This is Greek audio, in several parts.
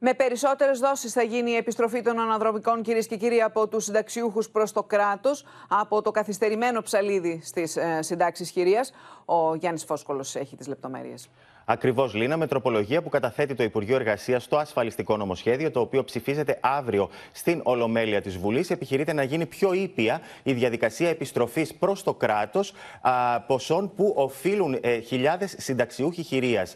Με περισσότερες δόσεις θα γίνει η επιστροφή των αναδρομικών, κυρίες και κύριοι, από τους συνταξιούχους προς το κράτος, από το καθυστερημένο ψαλίδι στις ε, συντάξεις κυρία. Ο Γιάννης Φόσκολο έχει τις λεπτομέρειες. Ακριβώς, Λίνα, με τροπολογία που καταθέτει το Υπουργείο Εργασίας στο ασφαλιστικό νομοσχέδιο, το οποίο ψηφίζεται αύριο στην Ολομέλεια της Βουλής, επιχειρείται να γίνει πιο ήπια η διαδικασία επιστροφής προς το κράτος ποσών που οφείλουν ε, χιλιάδες συνταξιούχοι χειρίας.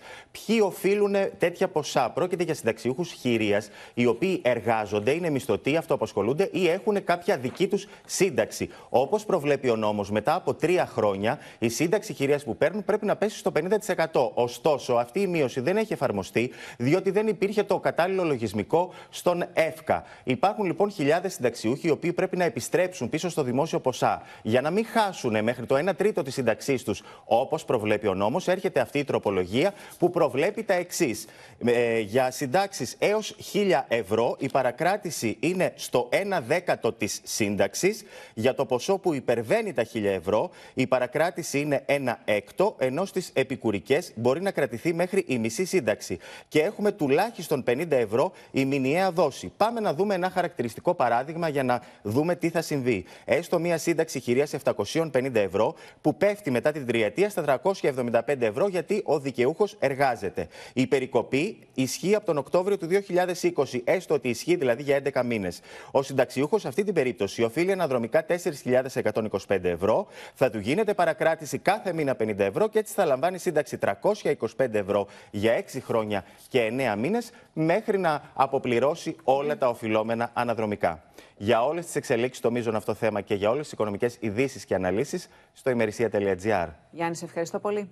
Ποιοι οφείλουν τέτοια ποσά, πρόκειται για συνταξιούχους χειρίας, οι οποίοι εργάζονται, είναι μισθωτοί, αυτοαπασχολούνται ή έχουν κάποια δική τους σύνταξη. Όπως προβλέπει ο νόμος, μετά από τρία χρόνια η σύνταξη χειρίας που παίρνουν πρέπει να πέσει στο 50%. Ωστόσο, Ωστόσο, αυτή η μείωση δεν έχει εφαρμοστεί, διότι δεν υπήρχε το κατάλληλο λογισμικό στον ΕΦΚΑ. Υπάρχουν λοιπόν χιλιάδες συνταξιούχοι οι οποίοι πρέπει να επιστρέψουν πίσω στο δημόσιο ποσά. Για να μην χάσουν μέχρι το 1 τρίτο της σύνταξή τους, όπως προβλέπει ο νόμος, έρχεται αυτή η τροπολογία που προβλέπει τα εξής. Ε, για συντάξεις έως 1000 ευρώ, η παρακράτηση είναι στο 1 δέκατο της σύνταξης. Για το ποσό που υπερβαίνει τα 1000 ευρώ, η παρακράτηση είναι 1 έκτο, ενώ στις επικουρικές μπορεί να κρατήσει κρατηθεί μέχρι η μισή σύνταξη και έχουμε τουλάχιστον 50 ευρώ η μηνιαία δόση. Πάμε να δούμε ένα χαρακτηριστικό παράδειγμα για να δούμε τι θα συμβεί. Έστω μία σύνταξη χειρίας 750 ευρώ που πέφτει μετά την τριετία στα 375 ευρώ γιατί ο δικαιούχος εργάζεται. Η περικοπή ισχύει από τον Οκτώβριο του 2020, έστω ότι ισχύει δηλαδή για 11 μήνες. Ο συνταξιούχος σε αυτή την περίπτωση οφείλει αναδρομικά 4.125 ευρώ, θα του γίνεται παρακράτηση κάθε μήνα 50 ευρώ και έτσι θα λαμβάνει σύνταξη 325 για 6 χρόνια και 9 μήνες, μέχρι να αποπληρώσει όλα τα οφειλόμενα αναδρομικά. Για όλες τις εξελίξεις στο μείζον αυτό θέμα και για όλες τις οικονομικές ειδήσεις και αναλύσεις, στο ημερησία.gr. Γιάννη, σε ευχαριστώ πολύ.